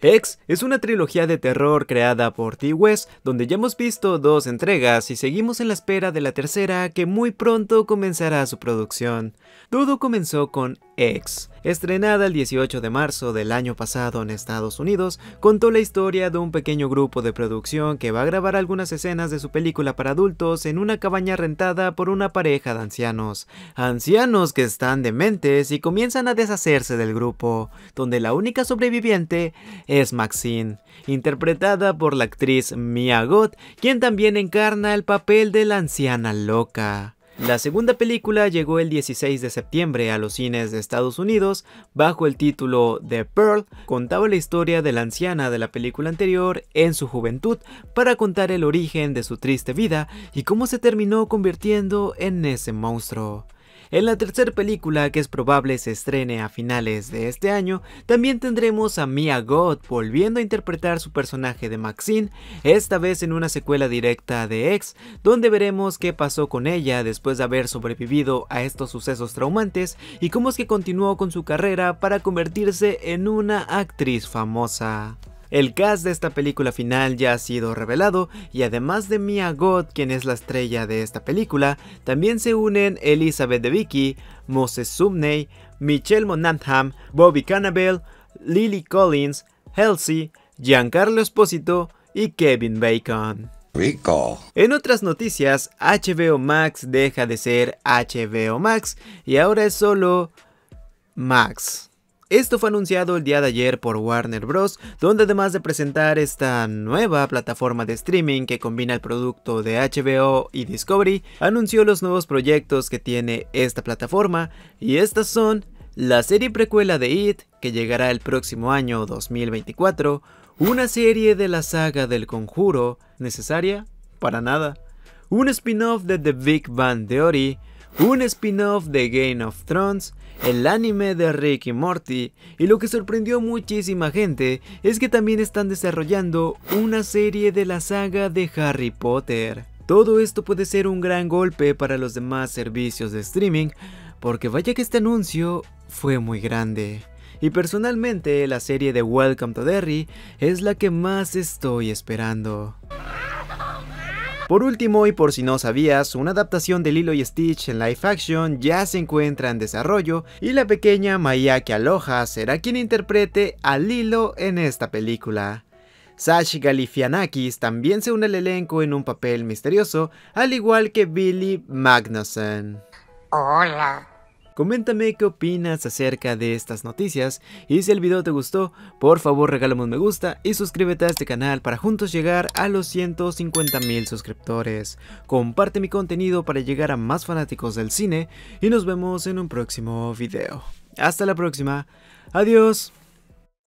X es una trilogía de terror creada por T. West, donde ya hemos visto dos entregas y seguimos en la espera de la tercera que muy pronto comenzará su producción. Todo comenzó con X, estrenada el 18 de marzo del año pasado en Estados Unidos, contó la historia de un pequeño grupo de producción que va a grabar algunas escenas de su película para adultos en una cabaña rentada por una pareja de ancianos. Ancianos que están dementes y comienzan a deshacerse del grupo, donde la única sobreviviente es Maxine, interpretada por la actriz Mia Gott, quien también encarna el papel de la anciana loca. La segunda película llegó el 16 de septiembre a los cines de Estados Unidos bajo el título The Pearl. Contaba la historia de la anciana de la película anterior en su juventud para contar el origen de su triste vida y cómo se terminó convirtiendo en ese monstruo. En la tercera película, que es probable se estrene a finales de este año, también tendremos a Mia God volviendo a interpretar su personaje de Maxine, esta vez en una secuela directa de X, donde veremos qué pasó con ella después de haber sobrevivido a estos sucesos traumantes y cómo es que continuó con su carrera para convertirse en una actriz famosa. El cast de esta película final ya ha sido revelado y además de Mia Goth, quien es la estrella de esta película, también se unen Elizabeth Vicky, Moses Sumney, Michelle Monantham, Bobby Cannavale, Lily Collins, Halsey, Giancarlo Espósito y Kevin Bacon. En otras noticias, HBO Max deja de ser HBO Max y ahora es solo Max. Esto fue anunciado el día de ayer por Warner Bros, donde además de presentar esta nueva plataforma de streaming que combina el producto de HBO y Discovery, anunció los nuevos proyectos que tiene esta plataforma y estas son la serie precuela de It, que llegará el próximo año 2024, una serie de la saga del conjuro, necesaria para nada, un spin-off de The Big Bang Theory, un spin-off de Game of Thrones, el anime de Rick y Morty, y lo que sorprendió muchísima gente es que también están desarrollando una serie de la saga de Harry Potter. Todo esto puede ser un gran golpe para los demás servicios de streaming, porque vaya que este anuncio fue muy grande. Y personalmente la serie de Welcome to Derry es la que más estoy esperando. Por último y por si no sabías, una adaptación de Lilo y Stitch en live action ya se encuentra en desarrollo y la pequeña Mayaki Aloha será quien interprete a Lilo en esta película. Sash Galifianakis también se une al elenco en un papel misterioso, al igual que Billy Magnussen. Hola, Coméntame qué opinas acerca de estas noticias y si el video te gustó, por favor regálame un me gusta y suscríbete a este canal para juntos llegar a los 150 mil suscriptores. Comparte mi contenido para llegar a más fanáticos del cine y nos vemos en un próximo video. Hasta la próxima, adiós.